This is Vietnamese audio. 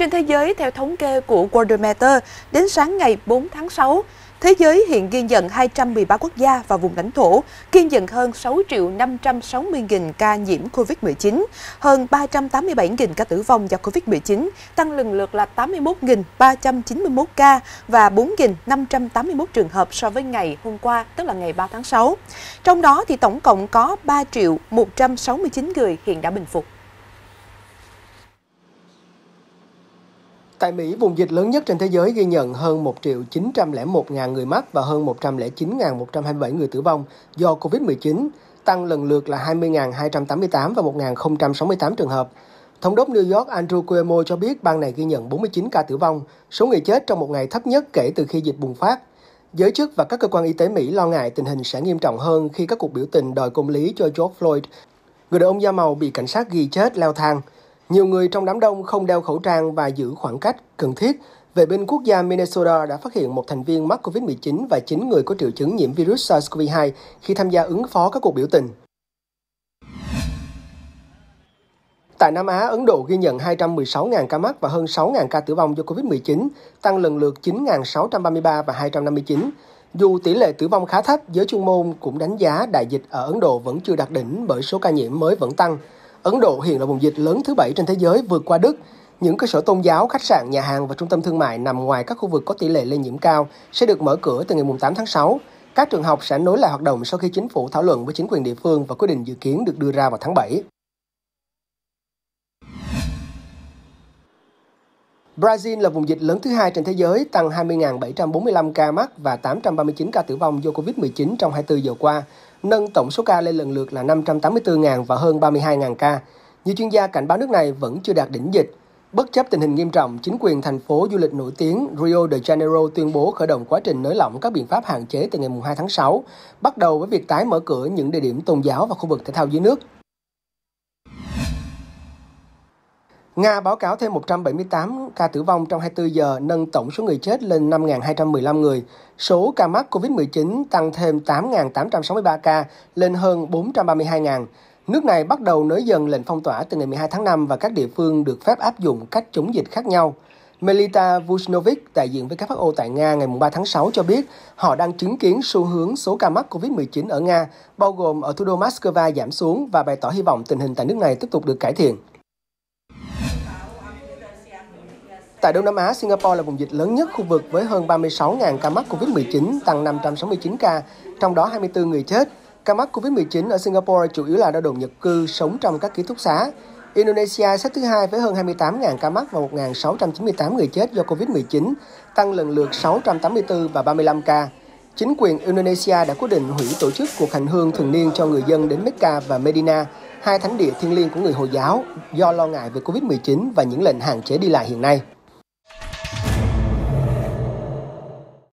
Trên thế giới, theo thống kê của Worldometer, đến sáng ngày 4 tháng 6, thế giới hiện ghi nhận 213 quốc gia và vùng lãnh thổ, ghi nhận hơn 6 triệu 560 000 ca nhiễm COVID-19, hơn 387 000 ca tử vong do COVID-19, tăng lần lượt là 81.391 ca và 4.581 trường hợp so với ngày hôm qua, tức là ngày 3 tháng 6. Trong đó thì tổng cộng có 3 triệu 169 người hiện đã bình phục. Tại Mỹ, vùng dịch lớn nhất trên thế giới ghi nhận hơn 1 triệu 901.000 người mắc và hơn 109.127 người tử vong do COVID-19, tăng lần lượt là 20.288 và 1.068 trường hợp. Thống đốc New York Andrew Cuomo cho biết bang này ghi nhận 49 ca tử vong, số người chết trong một ngày thấp nhất kể từ khi dịch bùng phát. Giới chức và các cơ quan y tế Mỹ lo ngại tình hình sẽ nghiêm trọng hơn khi các cuộc biểu tình đòi công lý cho George Floyd, người đàn ông da màu bị cảnh sát ghi chết leo thang. Nhiều người trong đám đông không đeo khẩu trang và giữ khoảng cách cần thiết. Vệ binh quốc gia Minnesota đã phát hiện một thành viên mắc COVID-19 và 9 người có triệu chứng nhiễm virus SARS-CoV-2 khi tham gia ứng phó các cuộc biểu tình. Tại Nam Á, Ấn Độ ghi nhận 216.000 ca mắc và hơn 6.000 ca tử vong do COVID-19, tăng lần lượt 9.633 và 259. Dù tỷ lệ tử vong khá thấp, giới chuyên môn cũng đánh giá đại dịch ở Ấn Độ vẫn chưa đạt đỉnh bởi số ca nhiễm mới vẫn tăng. Ấn Độ hiện là vùng dịch lớn thứ bảy trên thế giới vượt qua Đức. Những cơ sở tôn giáo, khách sạn, nhà hàng và trung tâm thương mại nằm ngoài các khu vực có tỷ lệ lây nhiễm cao sẽ được mở cửa từ ngày 8 tháng 6. Các trường học sẽ nối lại hoạt động sau khi chính phủ thảo luận với chính quyền địa phương và quyết định dự kiến được đưa ra vào tháng 7. Brazil là vùng dịch lớn thứ hai trên thế giới, tăng 20.745 ca mắc và 839 ca tử vong do COVID-19 trong 24 giờ qua, nâng tổng số ca lên lần lượt là 584.000 và hơn 32.000 ca. Nhiều chuyên gia cảnh báo nước này vẫn chưa đạt đỉnh dịch. Bất chấp tình hình nghiêm trọng, chính quyền thành phố du lịch nổi tiếng Rio de Janeiro tuyên bố khởi động quá trình nới lỏng các biện pháp hạn chế từ ngày 2 tháng 6, bắt đầu với việc tái mở cửa những địa điểm tôn giáo và khu vực thể thao dưới nước. Nga báo cáo thêm 178 ca tử vong trong 24 giờ, nâng tổng số người chết lên 5.215 người. Số ca mắc COVID-19 tăng thêm 8.863 ca, lên hơn 432.000. Nước này bắt đầu nới dần lệnh phong tỏa từ ngày 12 tháng 5 và các địa phương được phép áp dụng cách chống dịch khác nhau. Melita Vucinovic, đại diện với các phát WHO tại Nga ngày 3 tháng 6 cho biết họ đang chứng kiến xu hướng số ca mắc COVID-19 ở Nga, bao gồm ở thủ đô Moscow giảm xuống và bày tỏ hy vọng tình hình tại nước này tiếp tục được cải thiện. Tại Đông Nam Á, Singapore là vùng dịch lớn nhất khu vực với hơn 36.000 ca mắc COVID-19, tăng 569 ca, trong đó 24 người chết. Ca mắc COVID-19 ở Singapore chủ yếu là lao động nhập cư sống trong các ký túc xá. Indonesia xếp thứ hai với hơn 28.000 ca mắc và 1.698 người chết do COVID-19, tăng lần lượt 684 và 35 ca. Chính quyền Indonesia đã quyết định hủy tổ chức cuộc hành hương thường niên cho người dân đến Mecca và Medina, hai thánh địa thiêng liêng của người Hồi giáo, do lo ngại về COVID-19 và những lệnh hạn chế đi lại hiện nay.